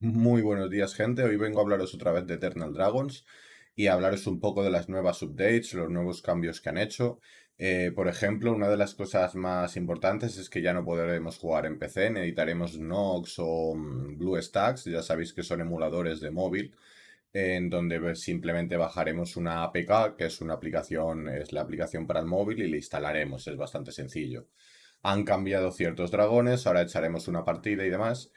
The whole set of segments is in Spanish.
Muy buenos días, gente. Hoy vengo a hablaros otra vez de Eternal Dragons y a hablaros un poco de las nuevas updates, los nuevos cambios que han hecho. Eh, por ejemplo, una de las cosas más importantes es que ya no podremos jugar en PC, editaremos Nox o mm, BlueStacks, ya sabéis que son emuladores de móvil, en donde simplemente bajaremos una APK, que es una aplicación, es la aplicación para el móvil y la instalaremos, es bastante sencillo. Han cambiado ciertos dragones, ahora echaremos una partida y demás.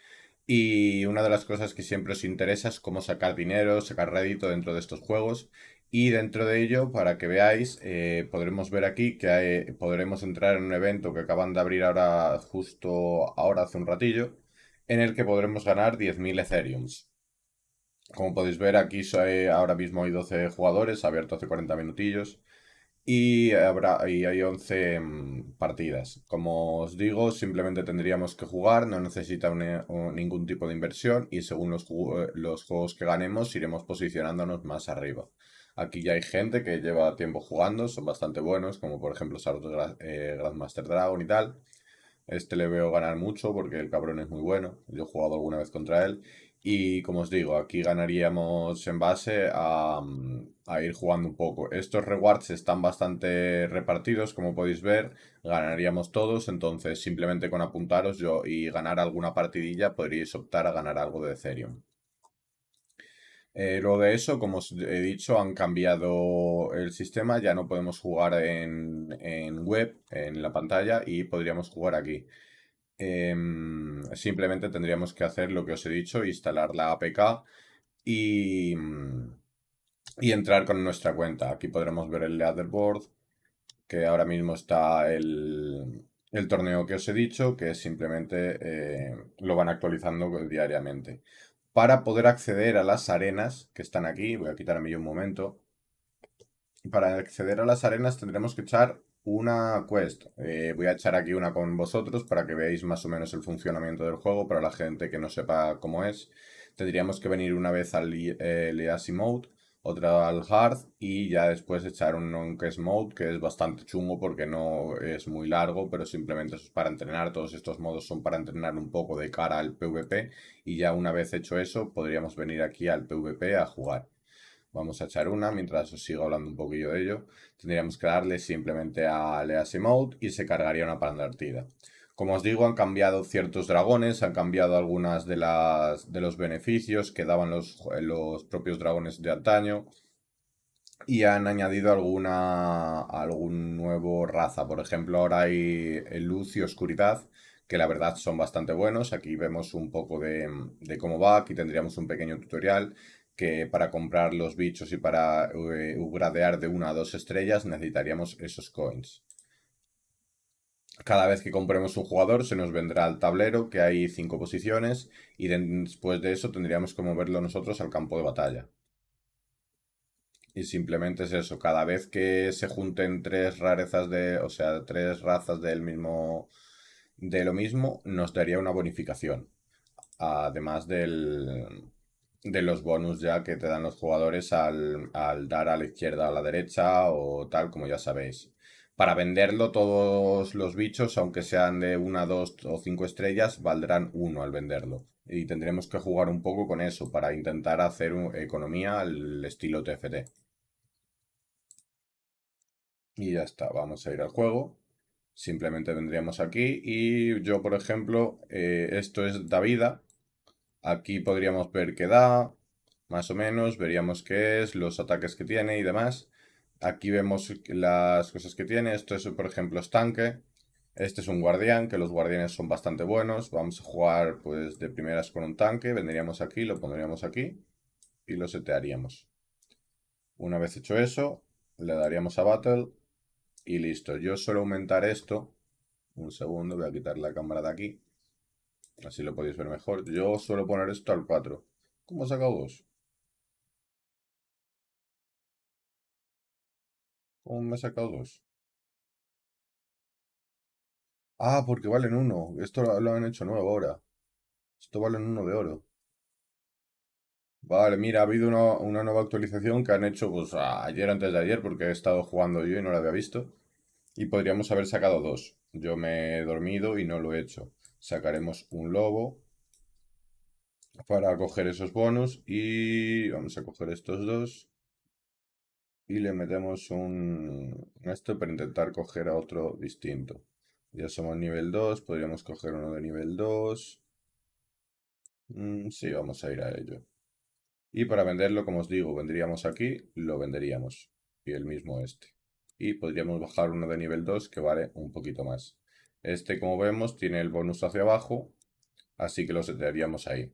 Y una de las cosas que siempre os interesa es cómo sacar dinero, sacar rédito dentro de estos juegos. Y dentro de ello, para que veáis, eh, podremos ver aquí que podremos entrar en un evento que acaban de abrir ahora, justo ahora hace un ratillo, en el que podremos ganar 10.000 Ethereums. Como podéis ver, aquí ahora mismo hay 12 jugadores, abierto hace 40 minutillos y, habrá, y hay 11 mm, partidas. Como os digo, simplemente tendríamos que jugar, no necesita ningún tipo de inversión y según los, eh, los juegos que ganemos iremos posicionándonos más arriba. Aquí ya hay gente que lleva tiempo jugando, son bastante buenos, como por ejemplo Sardo eh, Grandmaster Dragon y tal. Este le veo ganar mucho porque el cabrón es muy bueno, yo he jugado alguna vez contra él y como os digo, aquí ganaríamos en base mm, a, ir jugando un poco. Estos rewards están bastante repartidos, como podéis ver. Ganaríamos todos, entonces simplemente con apuntaros yo y ganar alguna partidilla podríais optar a ganar algo de Ethereum. Eh, luego de eso, como os he dicho, han cambiado el sistema. Ya no podemos jugar en, en web, en la pantalla, y podríamos jugar aquí. Em, simplemente tendríamos que hacer lo que os he dicho, instalar la APK y, entrar con nuestra cuenta. Aquí podremos ver el leaderboard, que ahora mismo está el, torneo que os he dicho, que simplemente eh, lo van actualizando diariamente. Para poder acceder a las arenas que están aquí, voy a quitarme yo un momento. Para acceder a las arenas tendremos que echar una quest. Eh, voy a echar aquí una con vosotros para que veáis más o menos el funcionamiento del juego para la gente que no sepa cómo es. Tendríamos que venir una vez al EASY eh, Mode, otra al Hard y ya después echar un non Mode que es bastante chungo porque no es muy largo, pero simplemente es para entrenar. Todos estos modos son para entrenar un poco de cara al PvP y ya una vez hecho eso podríamos venir aquí al PvP a jugar vamos a echar una mientras os sigo hablando un poquillo de ello. Tendríamos que darle simplemente a y y se cargaría una partida. Como os digo, han cambiado ciertos dragones, han cambiado algunas de, las, de los beneficios que daban los, los propios dragones de antaño y han añadido alguna algún nuevo raza. Por ejemplo, ahora hay luz y oscuridad, que la verdad son bastante buenos. Aquí vemos un poco de, de, cómo va, aquí tendríamos un pequeño tutorial que para comprar los bichos y para eh, gradear de una a dos estrellas necesitaríamos esos coins. Cada vez que compremos un jugador se nos vendrá al tablero, que hay cinco posiciones, y después de eso tendríamos que moverlo nosotros al campo de batalla. Y simplemente es eso, cada vez que se junten tres rarezas de, o sea, tres razas del mismo, de lo mismo, nos daría una bonificación. Además del, de los bonus ya que te dan los jugadores al, dar a la izquierda o a la derecha o tal, como ya sabéis. Para venderlo, todos los bichos, aunque sean de una, dos o cinco estrellas, valdrán uno al venderlo. Y tendremos que jugar un poco con eso para intentar hacer economía al estilo TFT. Y ya está, vamos a ir al juego. Simplemente vendríamos aquí y yo, por ejemplo, eh, esto es Davida, Aquí podríamos ver qué da, más o menos, veríamos qué es, los ataques que tiene y demás. Aquí vemos las cosas que tiene, esto es por ejemplo tanque. este es un guardián, que los guardianes son bastante buenos, vamos a jugar pues de primeras con un tanque, vendríamos aquí, lo pondríamos aquí y lo setearíamos. Una vez hecho eso, le daríamos a Battle y listo. Yo suelo aumentar esto, un segundo, voy a quitar la cámara de aquí Así lo podéis ver mejor. Yo suelo poner esto al 4. ¿Cómo he sacado 2? ¿Cómo me he sacado 2? Ah, porque valen 1. Esto lo, han hecho nuevo ahora. Esto vale uno 1 de oro. Vale, mira, ha habido una, una, nueva actualización que han hecho pues ayer antes de ayer porque he estado jugando yo y no la había visto. Y podríamos haber sacado dos. Yo me he dormido y no lo he hecho sacaremos un lobo para coger esos bonus y vamos a coger estos dos y le metemos un esto para intentar coger a otro distinto. Ya somos nivel 2, podríamos coger uno de nivel 2. Mm, sí, vamos a ir a ello. Y para venderlo, como os digo, vendríamos aquí, lo venderíamos. Y el mismo este. Y podríamos bajar uno de nivel 2 que vale un poquito más. Este, como vemos, tiene el bonus hacia abajo, así que lo setearíamos ahí.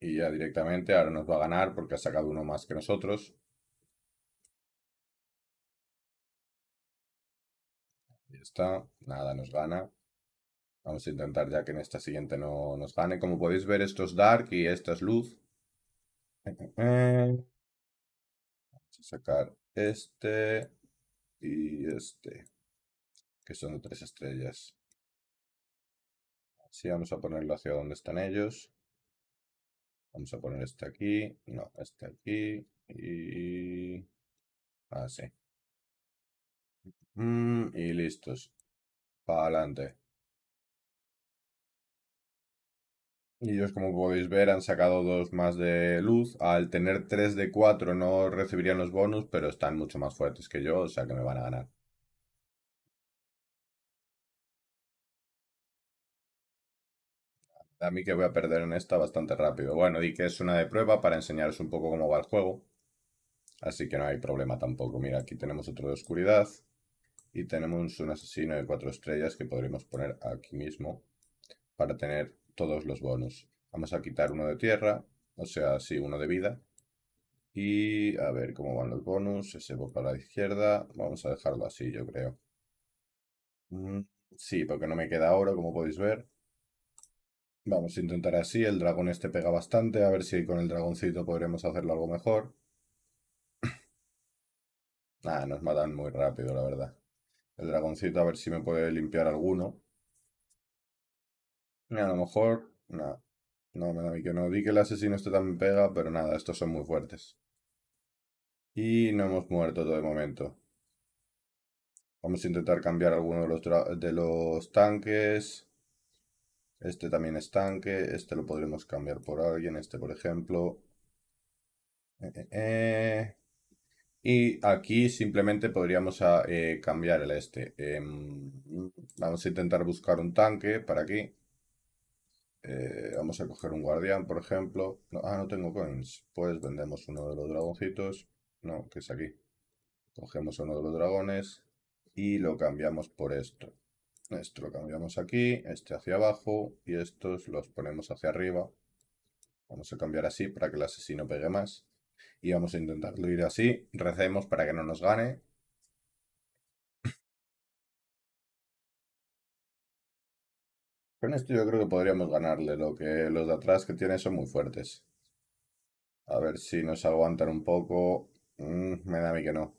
Y ya directamente ahora nos va a ganar porque ha sacado uno más que nosotros. Ahí está, nada nos gana. Vamos a intentar ya que en esta siguiente no nos gane. Como podéis ver, esto es Dark y esta es Luz. Vamos a sacar este y este que son de tres estrellas. Así vamos a ponerlo hacia donde están ellos. Vamos a poner este aquí, no, este aquí y así. Mm, y listos. Para adelante. Y ellos, como podéis ver, han sacado dos más de luz. Al tener tres de cuatro no recibirían los bonus, pero están mucho más fuertes que yo, o sea que me van a ganar. a mí que voy a perder en esta bastante rápido. Bueno, y que es una de prueba para enseñaros un poco cómo va el juego. Así que no hay problema tampoco. Mira, aquí tenemos otro de oscuridad. Y tenemos un asesino de cuatro estrellas que podremos poner aquí mismo para tener todos los bonos. Vamos a quitar uno de tierra, o sea, sí, uno de vida. Y a ver cómo van los bonus. Ese va para la izquierda. Vamos a dejarlo así, yo creo. Mm, sí, porque no me queda oro, como podéis ver. Vamos a intentar así, el dragón este pega bastante, a ver si con el dragoncito podremos hacerlo algo mejor. Ah, nos matan muy rápido, la verdad. El dragoncito, a ver si me puede limpiar alguno. a lo mejor... Nada. No, me da que no. Vi que el asesino este también pega, pero nada, estos son muy fuertes. Y no hemos muerto todo de momento. Vamos a intentar cambiar alguno de los, de los tanques. Este también es tanque. Este lo podremos cambiar por alguien. Este, por ejemplo. Eh, eh, eh. Y aquí simplemente podríamos ah, cambiar el este. Em, vamos a intentar buscar un tanque para aquí. vamos a coger un guardián, por ejemplo. ah, no tengo coins. Pues vendemos uno de los dragoncitos. No, que es aquí. Cogemos uno de los dragones y lo cambiamos por esto. Esto lo cambiamos aquí, este hacia abajo y estos los ponemos hacia arriba. Vamos a cambiar así para que el asesino pegue más. Y vamos a intentarlo ir así. Recemos para que no nos gane. Con esto yo creo que podríamos ganarle, lo que los de atrás que tiene son muy fuertes. A ver si nos aguantan un poco. Mm, me da a mí que no.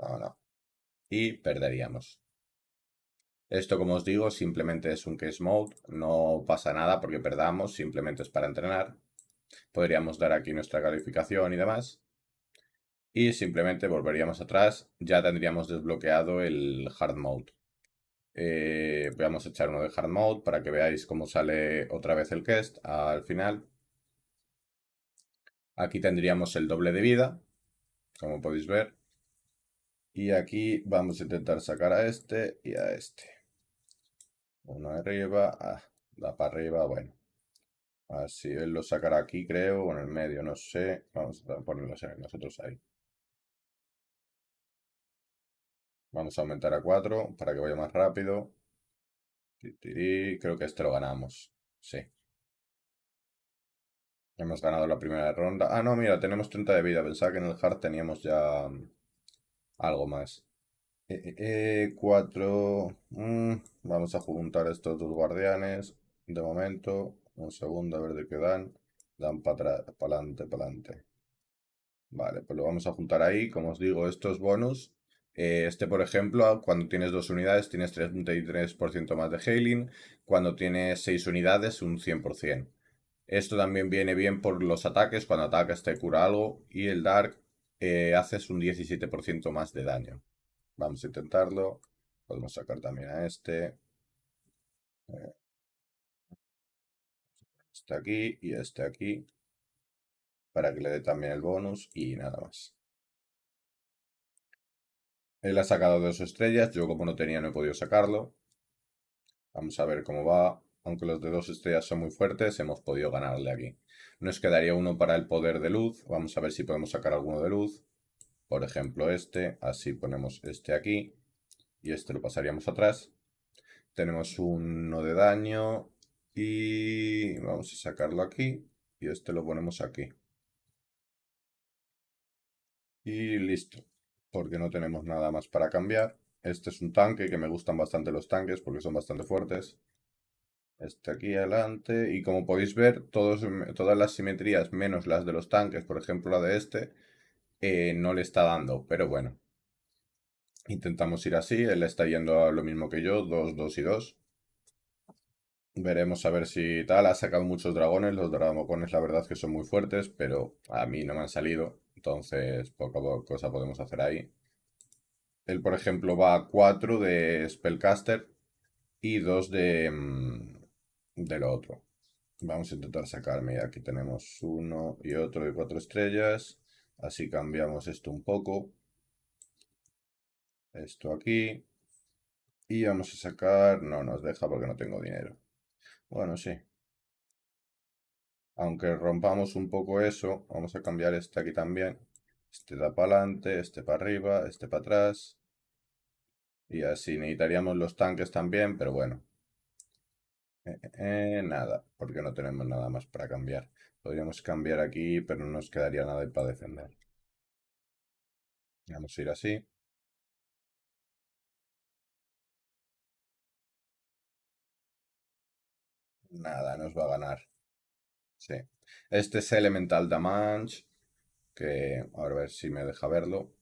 No, no. Y perderíamos. Esto, como os digo, simplemente es un case mode, no pasa nada porque perdamos, simplemente es para entrenar. Podríamos dar aquí nuestra calificación y demás. Y simplemente volveríamos atrás, ya tendríamos desbloqueado el hard mode. Eh, vamos a echar uno de hard mode para que veáis cómo sale otra vez el quest al final. Aquí tendríamos el doble de vida, como podéis ver. Y aquí vamos a intentar sacar a este y a este. Uno pues arriba, ah, da para arriba, bueno. Así él lo sacará aquí, creo, o en el medio, no sé. Vamos a ponerlo nosotros ahí. Vamos a aumentar a 4 para que vaya más rápido. Creo que este lo ganamos. Sí. Hemos ganado la primera ronda. Ah, no, mira, tenemos 30 de vida. Pensaba que en el hard teníamos ya mm, algo más. 4 eh, eh, eh, mm, vamos a juntar estos dos guardianes. De momento. Un segundo, a ver de qué dan. Dan para atrás, para adelante, para adelante. Vale, pues lo vamos a juntar ahí. Como os digo, estos bonus. este, por ejemplo, cuando tienes dos unidades, tienes 33% más de healing. Cuando tienes seis unidades, un 100%. Esto también viene bien por los ataques. Cuando atacas te cura algo. Y el Dark haces un 17% más de daño. Vamos a intentarlo. Podemos sacar también a este. Eh, este aquí y este aquí. Para que le dé también el bonus y nada más. Él ha sacado dos estrellas. Yo como no tenía no he podido sacarlo. Vamos a ver cómo va. Aunque los de dos estrellas son muy fuertes, hemos podido ganarle aquí. Nos quedaría uno para el poder de luz. Vamos a ver si podemos sacar alguno de luz. Por ejemplo, este, así ponemos este aquí y este lo pasaríamos atrás. Tenemos uno de daño y vamos a sacarlo aquí y este lo ponemos aquí. Y listo, porque no tenemos nada más para cambiar. Este es un tanque, que me gustan bastante los tanques porque son bastante fuertes. Este aquí adelante. Y como podéis ver, todas las simetrías menos las de los tanques, por ejemplo la de este, eh, no le está dando, pero bueno. Intentamos ir así, él está yendo a lo mismo que yo, 2, 2 y 2. Veremos a ver si tal, ha sacado muchos dragones, los dragones la verdad que son muy fuertes, pero a mí no me han salido, entonces poca cosa podemos hacer ahí. Él, por ejemplo, va a 4 de Spellcaster y 2 de, mm, de lo otro. Vamos a intentar sacarme, aquí tenemos uno y otro Y cuatro estrellas. Así cambiamos esto un poco. Esto aquí. Y vamos a sacar... No, nos deja porque no tengo dinero. Bueno, sí. Aunque rompamos un poco eso, vamos a cambiar este aquí también. Este da para adelante, este para arriba, este para atrás. Y así necesitaríamos los tanques también, pero bueno. Eh, eh, eh, nada, porque no tenemos nada más para cambiar. Podríamos cambiar aquí, pero no nos quedaría nada para defender. Vamos a ir así. Nada, nos va a ganar. Sí. Este es Elemental Damage. Que ahora a ver si me deja verlo.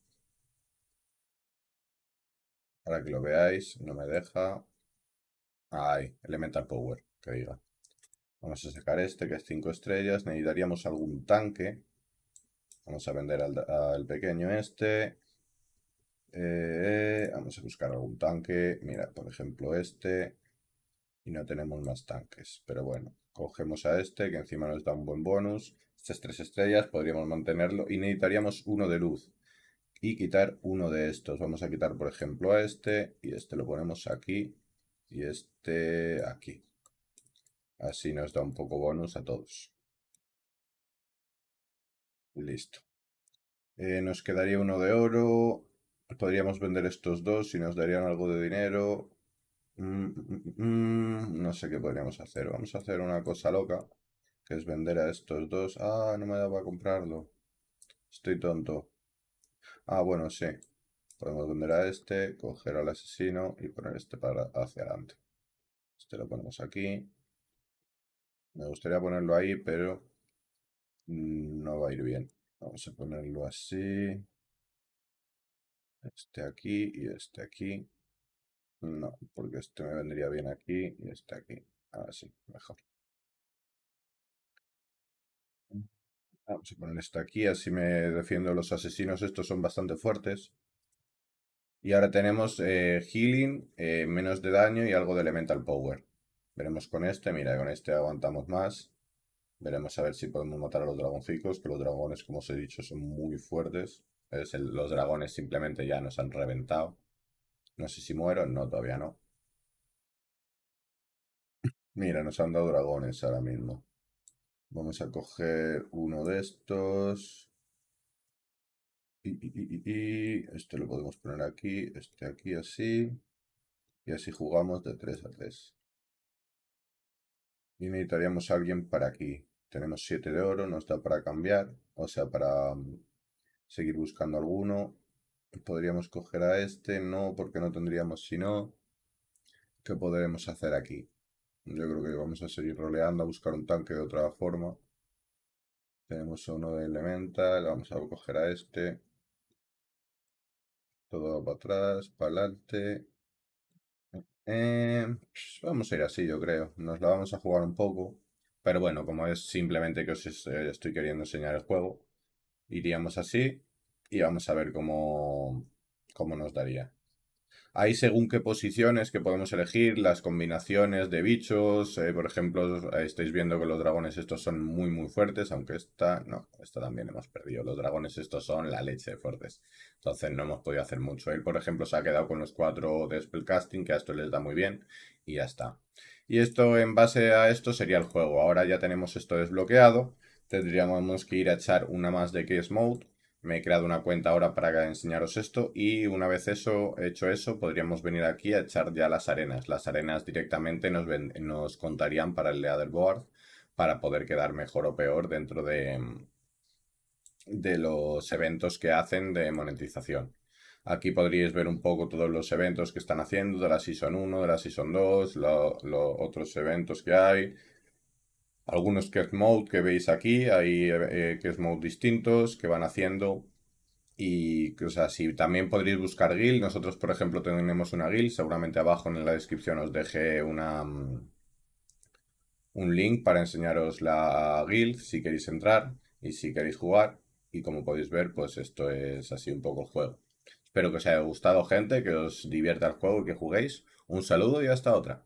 Para que lo veáis, no me deja. Ay, Elemental Power, que diga. Vamos a sacar este que es 5 estrellas. Necesitaríamos algún tanque. Vamos a vender al, pequeño este. Eh, vamos a buscar algún tanque. Mira, por ejemplo este. Y no tenemos más tanques. Pero bueno, cogemos a este que encima nos da un buen bonus. Estas tres estrellas podríamos mantenerlo. Y necesitaríamos uno de luz. Y quitar uno de estos. Vamos a quitar por ejemplo a este. Y este lo ponemos aquí. Y este aquí. Así nos da un poco bonus a todos. Listo. Eh, nos quedaría uno de oro. Podríamos vender estos dos y nos darían algo de dinero. Mm, mm, mm, no sé qué podríamos hacer. Vamos a hacer una cosa loca. Que es vender a estos dos. Ah, no me daba comprarlo. Estoy tonto. Ah, bueno, sí. Podemos vender a este, coger al asesino y poner este para hacia adelante. Este lo ponemos aquí. Me gustaría ponerlo ahí, pero no va a ir bien. Vamos a ponerlo así. Este aquí y este aquí. No, porque este me vendría bien aquí y este aquí. Así, ah, mejor. Vamos a poner este aquí, así me defiendo. Los asesinos estos son bastante fuertes. Y ahora tenemos eh, healing, eh, menos de daño y algo de elemental power. Veremos con este, mira, con este aguantamos más. Veremos a ver si podemos matar a los dragoncicos, que los dragones, como os he dicho, son muy fuertes. Es los dragones simplemente ya nos han reventado. No sé si muero, no, todavía no. Mira, nos han dado dragones ahora mismo. Vamos a coger uno de estos. Y, y este lo podemos poner aquí, este aquí así. Y así jugamos de 3 a 3. Y necesitaríamos a alguien para aquí. Tenemos 7 de oro, no está para cambiar, o sea, para mm, seguir buscando alguno. Podríamos coger a este, no, porque no tendríamos Si no, ¿Qué podremos hacer aquí? Yo creo que vamos a seguir roleando, a buscar un tanque de otra forma. Tenemos uno de elemental, vamos a coger a este. Todo va para atrás, para adelante. Eh, pues vamos a ir así, yo creo. Nos la vamos a jugar un poco. Pero bueno, como es simplemente que os eh, estoy queriendo enseñar el juego, iríamos así y vamos a ver cómo, cómo nos daría. Hay según qué posiciones que podemos elegir, las combinaciones de bichos, eh, por ejemplo, estáis viendo que los dragones estos son muy muy fuertes, aunque esta, no, esta también hemos perdido, los dragones estos son la leche de fuertes, entonces no hemos podido hacer mucho. Él, por ejemplo, se ha quedado con los cuatro de spellcasting, que a esto les da muy bien, y ya está. Y esto, en base a esto, sería el juego. Ahora ya tenemos esto desbloqueado, tendríamos que ir a echar una más de Case Mode, me he creado una cuenta ahora para enseñaros esto y una vez eso hecho eso podríamos venir aquí a echar ya las arenas. Las arenas directamente nos, contarían para el leaderboard para poder quedar mejor o peor dentro de, los eventos que hacen de monetización. Aquí podríais ver un poco todos los eventos que están haciendo, de la Season 1, de la Season 2, los otros eventos que hay, algunos que mode que veis aquí, hay que eh, mode distintos que van haciendo. Y, o sea, si también podréis buscar guild, nosotros, por ejemplo, tenemos una guild, seguramente abajo en la descripción os dejé una, mm, un link para enseñaros la guild si queréis entrar y si queréis jugar. Y como podéis ver, pues esto es así un poco el juego. Espero que os haya gustado, gente, que os divierta el juego y que juguéis. Un saludo y hasta otra.